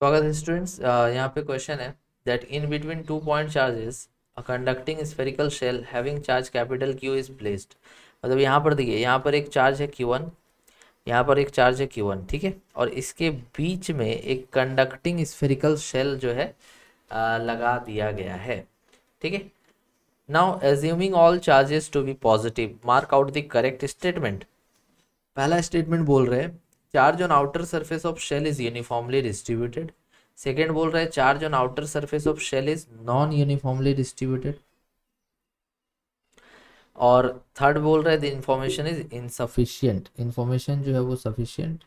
स्वागत है स्टूडेंट्स यहाँ पे क्वेश्चन है that in between two point charges a conducting spherical shell having charge capital Q is placed मतलब यहाँ पर देखिए यहाँ पर एक चार्ज है क्यू वन यहाँ पर एक चार्ज है क्यू वन ठीक है और इसके बीच में एक कंडक्टिंग स्फेरिकल शेल जो है आ, लगा दिया गया है ठीक है now assuming all charges to be positive mark out the correct statement पहला स्टेटमेंट बोल रहे हैं charge on outer surface of shell is uniformly distributed second बोल रहा है charge on outer surface of shell is non uniformly distributed और third बोल रहा है the information is insufficient information जो है वो सफिशियंट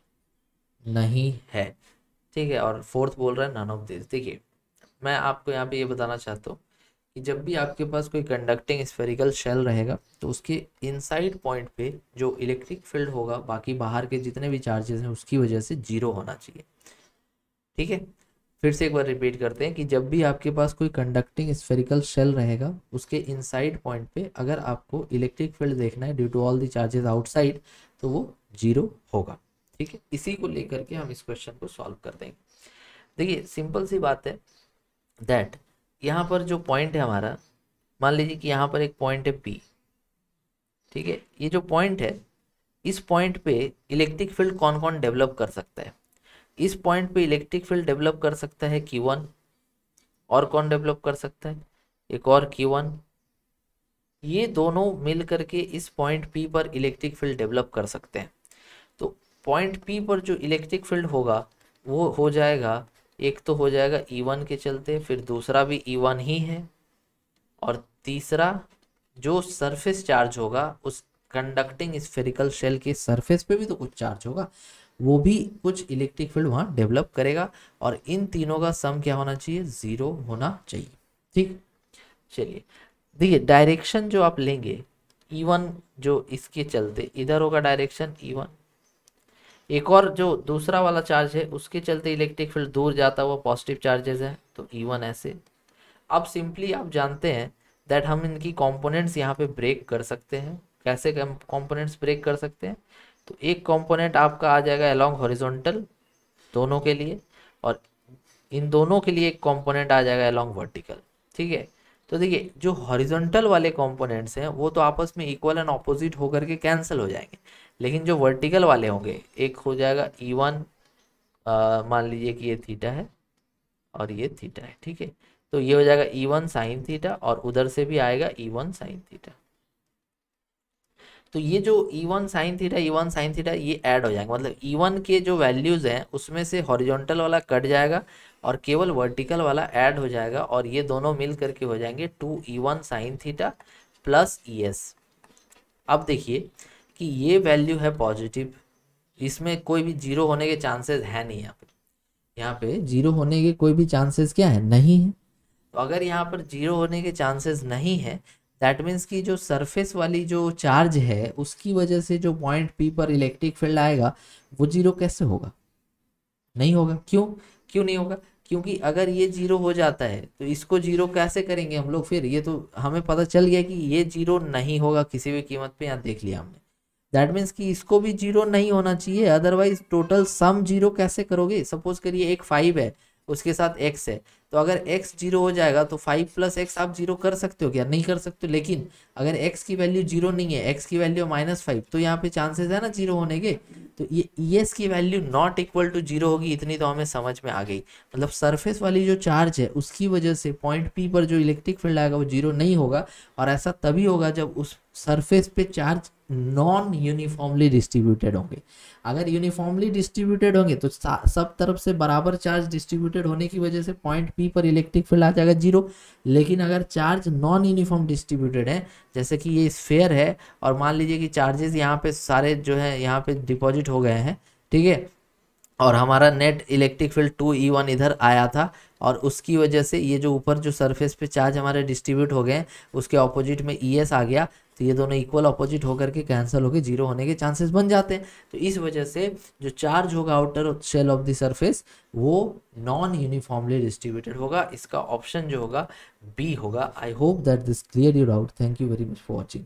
नहीं है ठीक है और फोर्थ बोल रहा है नन ऑफ दिस देखिए मैं आपको यहाँ पे ये बताना चाहता हूँ कि जब भी आपके पास कोई कंडक्टिंग स्फेरिकल शेल रहेगा तो उसके इनसाइड पॉइंट पे जो इलेक्ट्रिक फील्ड होगा बाकी बाहर के जितने भी चार्जेस हैं उसकी वजह से जीरो होना चाहिए ठीक है फिर से एक बार रिपीट करते हैं कि जब भी आपके पास कोई कंडक्टिंग स्फेरिकल शेल रहेगा उसके इनसाइड पॉइंट पे अगर आपको इलेक्ट्रिक फील्ड देखना है due to all the charges outside तो वो जीरो होगा ठीक है इसी को लेकर के हम इस क्वेश्चन को सॉल्व कर देंगे देखिए सिंपल सी बात है दैट यहाँ पर जो पॉइंट है हमारा मान लीजिए कि यहाँ पर एक पॉइंट है पी ठीक है ये जो पॉइंट है इस पॉइंट पे इलेक्ट्रिक फील्ड कौन कौन डेवलप कर सकता है इस पॉइंट पे इलेक्ट्रिक फील्ड डेवलप कर सकता है क्यू वन और कौन डेवलप कर सकता है एक और की वन ये दोनों मिल करके इस पॉइंट पी पर इलेक्ट्रिक फील्ड डेवलप कर सकते हैं तो पॉइंट पी पर जो इलेक्ट्रिक फील्ड होगा वो हो जाएगा एक तो हो जाएगा ई e वन के चलते फिर दूसरा भी ई e वन ही है और तीसरा जो सरफेस चार्ज होगा उस कंडक्टिंग स्फेरिकल शेल के सरफेस पे भी तो कुछ चार्ज होगा वो भी कुछ इलेक्ट्रिक फील्ड वहाँ डेवलप करेगा और इन तीनों का सम क्या होना चाहिए ज़ीरो होना चाहिए ठीक चलिए देखिए डायरेक्शन जो आप लेंगे ई e वन जो इसके चलते इधर होगा डायरेक्शन ई वन एक और जो दूसरा वाला चार्ज है उसके चलते इलेक्ट्रिक फील्ड दूर जाता हुआ पॉजिटिव चार्जेस हैं तो ई e वन ऐसे अब सिंपली आप जानते हैं दैट हम इनकी कंपोनेंट्स यहाँ पे ब्रेक कर सकते हैं कैसे कंपोनेंट्स ब्रेक कर सकते हैं तो एक कंपोनेंट आपका आ जाएगा अलॉन्ग हॉरिजोंटल दोनों के लिए और इन दोनों के लिए एक कॉम्पोनेंट आ जाएगा अलॉन्ग वर्टिकल ठीक है तो देखिए जो हॉरिजॉन्टल वाले कंपोनेंट्स हैं वो तो आपस में इक्वल एंड ऑपोजिट होकर के कैंसिल हो जाएंगे लेकिन जो वर्टिकल वाले होंगे एक हो जाएगा ई e वन मान लीजिए कि ये थीटा है और ये थीटा है ठीक है तो ये हो जाएगा ई वन साइन थीटा और उधर से भी आएगा ई वन साइन थीटा तो ये जो E one sine theta E one sine theta ये ऐड हो जाएंगे मतलब ई e वन के जो वैल्यूज़ हैं उसमें से हॉरिजॉन्टल वाला कट जाएगा और केवल वर्टिकल वाला ऐड हो जाएगा और ये दोनों मिल करके हो जाएंगे two E one sine theta plus E S अब देखिए कि ये वैल्यू है पॉजिटिव इसमें कोई भी जीरो होने के चांसेस है नहीं यहाँ पे यहाँ पे जीरो होने के कोई भी चांसेस क्या है नहीं है तो अगर यहाँ पर जीरो होने के चांसेस नहीं है दैट मीन्स कि जो सरफेस वाली जो चार्ज है उसकी वजह से जो पॉइंट पी पर इलेक्ट्रिक फील्ड आएगा वो जीरो कैसे होगा नहीं होगा क्यों क्यों नहीं होगा क्योंकि अगर ये जीरो हो जाता है तो इसको जीरो कैसे करेंगे हम लोग फिर ये तो हमें पता चल गया कि ये जीरो नहीं होगा किसी भी कीमत पे यहाँ देख लिया हमने दैट मीन्स कि इसको भी जीरो नहीं होना चाहिए अदरवाइज टोटल सम जीरो कैसे करोगे सपोज करिए एक फाइव है उसके साथ एक्स है तो अगर एक्स जीरो हो जाएगा तो फाइव प्लस एक्स आप जीरो कर सकते हो क्या नहीं कर सकते हो लेकिन अगर एक्स की वैल्यू जीरो नहीं है एक्स की वैल्यू माइनस फाइव तो यहाँ पे चांसेस है ना जीरो होने के तो ये ई एस की value not equal to zero होगी इतनी तो हमें समझ में आ गई मतलब सरफेस वाली जो चार्ज है उसकी वजह से पॉइंट पी पर जो इलेक्ट्रिक फील्ड आएगा वो जीरो नहीं होगा और ऐसा तभी होगा जब उस सरफेस पे चार्ज नॉन यूनिफॉर्मली डिस्ट्रीब्यूटेड होंगे अगर यूनिफॉर्मली डिस्ट्रीब्यूटेड होंगे तो सब तरफ से बराबर चार्ज डिस्ट्रीब्यूटेड होने की वजह से पॉइंट पी पर इलेक्ट्रिक फील्ड आ जाएगा जीरो लेकिन अगर चार्ज नॉन यूनिफॉर्म डिस्ट्रीब्यूटेड है जैसे कि ये स्फेयर है और मान लीजिए कि चार्जेस यहाँ पे सारे जो है यहाँ पे डिपॉजिट हो गए हैं ठीक है और हमारा net electric field two E one इधर आया था और उसकी वजह से ये जो ऊपर जो सरफेस पे चार्ज हमारे डिस्ट्रीब्यूट हो गए उसके ऑपोजिट में ई e एस आ गया तो ये दोनों इक्वल अपोजिट होकर के कैंसिल होकर जीरो होने के चांसेस बन जाते हैं तो इस वजह से जो चार्ज होगा outer shell of the surface वो नॉन यूनिफॉर्मली डिस्ट्रीब्यूटेड होगा इसका ऑप्शन जो होगा बी होगा I hope that this clear you doubt thank you very much for watching